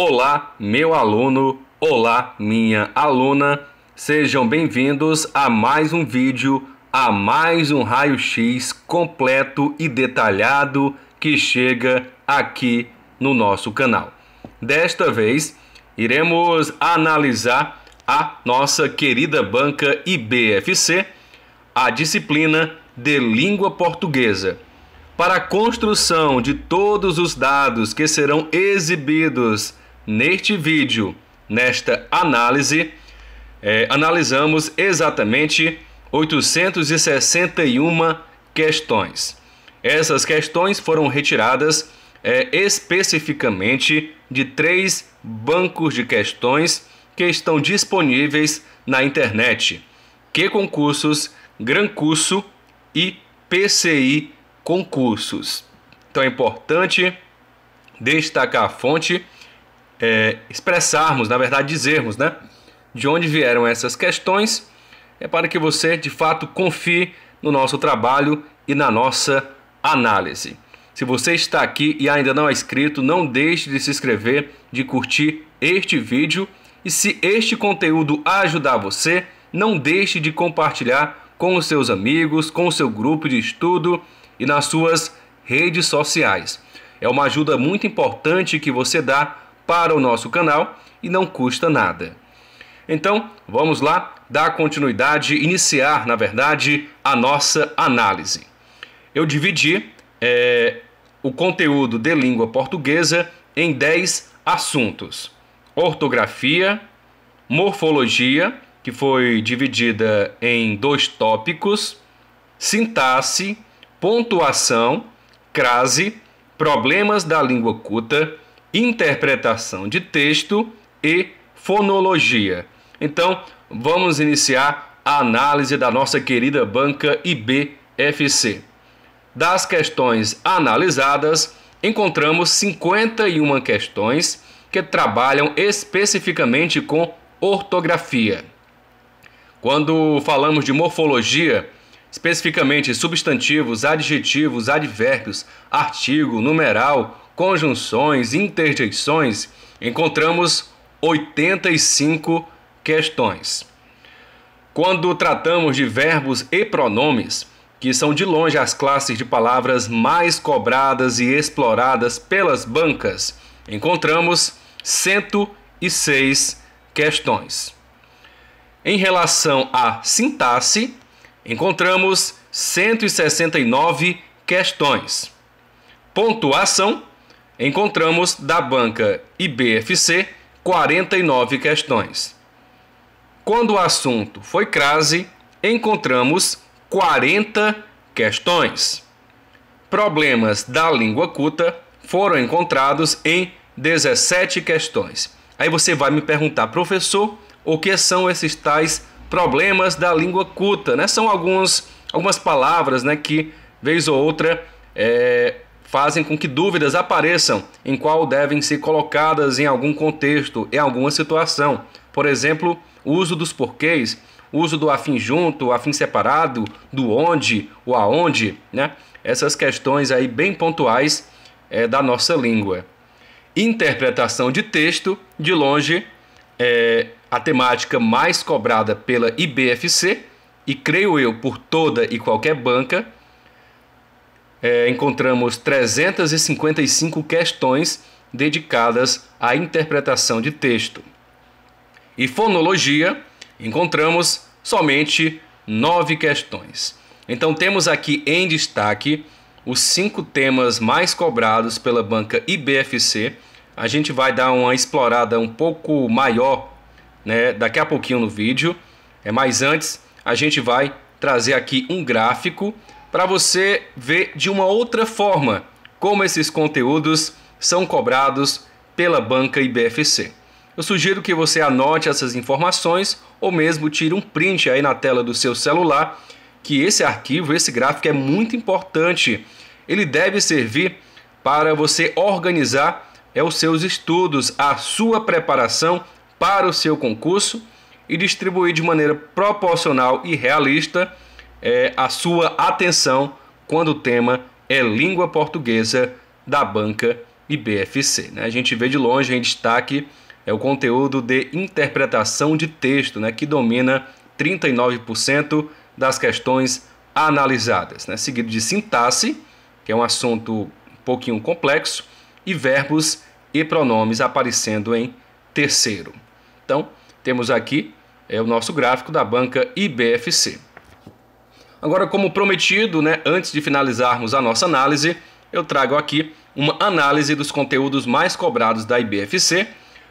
Olá, meu aluno, olá, minha aluna. Sejam bem-vindos a mais um vídeo, a mais um raio-x completo e detalhado que chega aqui no nosso canal. Desta vez, iremos analisar a nossa querida banca IBFC, a disciplina de língua portuguesa. Para a construção de todos os dados que serão exibidos Neste vídeo, nesta análise, é, analisamos exatamente 861 questões. Essas questões foram retiradas é, especificamente de três bancos de questões que estão disponíveis na internet: Que Concursos, Gran Curso e PCI Concursos. Então é importante destacar a fonte é, expressarmos, na verdade dizermos, né, de onde vieram essas questões, é para que você de fato confie no nosso trabalho e na nossa análise. Se você está aqui e ainda não é inscrito, não deixe de se inscrever, de curtir este vídeo e se este conteúdo ajudar você, não deixe de compartilhar com os seus amigos, com o seu grupo de estudo e nas suas redes sociais. É uma ajuda muito importante que você dá para o nosso canal e não custa nada. Então, vamos lá dar continuidade, iniciar, na verdade, a nossa análise. Eu dividi é, o conteúdo de língua portuguesa em 10 assuntos: ortografia, morfologia, que foi dividida em dois tópicos, sintaxe, pontuação, crase, problemas da língua culta interpretação de texto e fonologia. Então, vamos iniciar a análise da nossa querida banca IBFC. Das questões analisadas, encontramos 51 questões que trabalham especificamente com ortografia. Quando falamos de morfologia, especificamente substantivos, adjetivos, advérbios, artigo, numeral, conjunções, interjeições, encontramos 85 questões. Quando tratamos de verbos e pronomes, que são de longe as classes de palavras mais cobradas e exploradas pelas bancas, encontramos 106 questões. Em relação à sintaxe, encontramos 169 questões. Pontuação, encontramos da banca IBFC 49 questões. Quando o assunto foi crase, encontramos 40 questões. Problemas da língua culta foram encontrados em 17 questões. Aí você vai me perguntar, professor, o que são esses tais problemas da língua culta? Né? São alguns, algumas palavras né, que, vez ou outra, é, fazem com que dúvidas apareçam em qual devem ser colocadas em algum contexto, em alguma situação. Por exemplo, uso dos porquês, uso do afim junto, afim separado, do onde, o aonde, né? Essas questões aí bem pontuais é, da nossa língua. Interpretação de texto, de longe, é a temática mais cobrada pela IBFC e creio eu por toda e qualquer banca é, encontramos 355 questões dedicadas à interpretação de texto. E fonologia, encontramos somente nove questões. Então temos aqui em destaque os cinco temas mais cobrados pela banca IBFC. A gente vai dar uma explorada um pouco maior né, daqui a pouquinho no vídeo. É, mas antes, a gente vai trazer aqui um gráfico para você ver de uma outra forma como esses conteúdos são cobrados pela banca IBFC. Eu sugiro que você anote essas informações ou mesmo tire um print aí na tela do seu celular, que esse arquivo, esse gráfico é muito importante. Ele deve servir para você organizar é, os seus estudos, a sua preparação para o seu concurso e distribuir de maneira proporcional e realista é, a sua atenção quando o tema é língua portuguesa da banca IBFC. Né? A gente vê de longe em destaque é o conteúdo de interpretação de texto, né, que domina 39% das questões analisadas, né, seguido de sintaxe, que é um assunto um pouquinho complexo, e verbos e pronomes aparecendo em terceiro. Então, temos aqui é o nosso gráfico da banca IBFC. Agora, como prometido, né, antes de finalizarmos a nossa análise, eu trago aqui uma análise dos conteúdos mais cobrados da IBFC.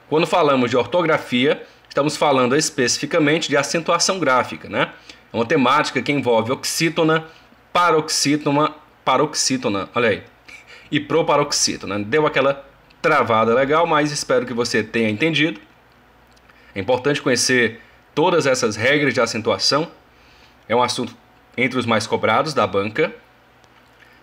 Quando falamos de ortografia, estamos falando especificamente de acentuação gráfica, né? É uma temática que envolve oxítona, paroxítona, paroxítona, olha aí, e proparoxítona. Deu aquela travada legal, mas espero que você tenha entendido. É importante conhecer todas essas regras de acentuação. É um assunto entre os mais cobrados da banca.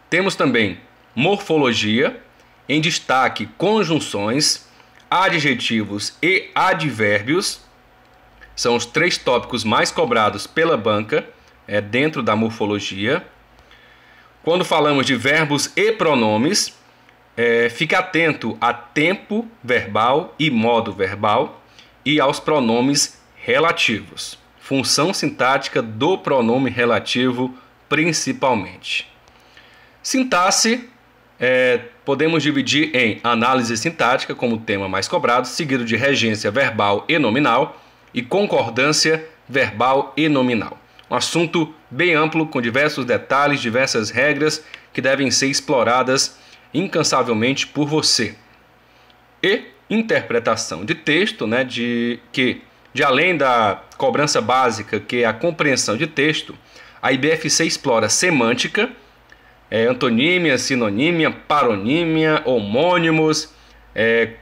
Temos também morfologia, em destaque conjunções, adjetivos e advérbios. São os três tópicos mais cobrados pela banca é, dentro da morfologia. Quando falamos de verbos e pronomes, é, fique atento a tempo verbal e modo verbal e aos pronomes relativos função sintática do pronome relativo principalmente. Sintaxe é, podemos dividir em análise sintática como tema mais cobrado, seguido de regência verbal e nominal e concordância verbal e nominal. Um assunto bem amplo com diversos detalhes, diversas regras que devem ser exploradas incansavelmente por você. E interpretação de texto, né, de que de além da cobrança básica, que é a compreensão de texto, a IBFC explora semântica, é, antonímia, sinonímia, paronímia, homônimos, é,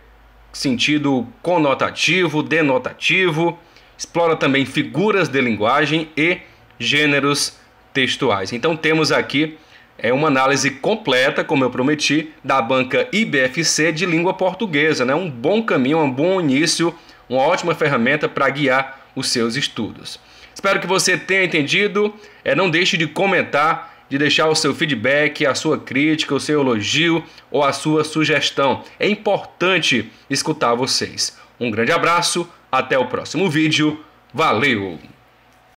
sentido conotativo, denotativo, explora também figuras de linguagem e gêneros textuais. Então temos aqui é uma análise completa, como eu prometi, da banca IBFC de língua portuguesa, né? Um bom caminho, um bom início uma ótima ferramenta para guiar os seus estudos. Espero que você tenha entendido. É, não deixe de comentar, de deixar o seu feedback, a sua crítica, o seu elogio ou a sua sugestão. É importante escutar vocês. Um grande abraço, até o próximo vídeo. Valeu!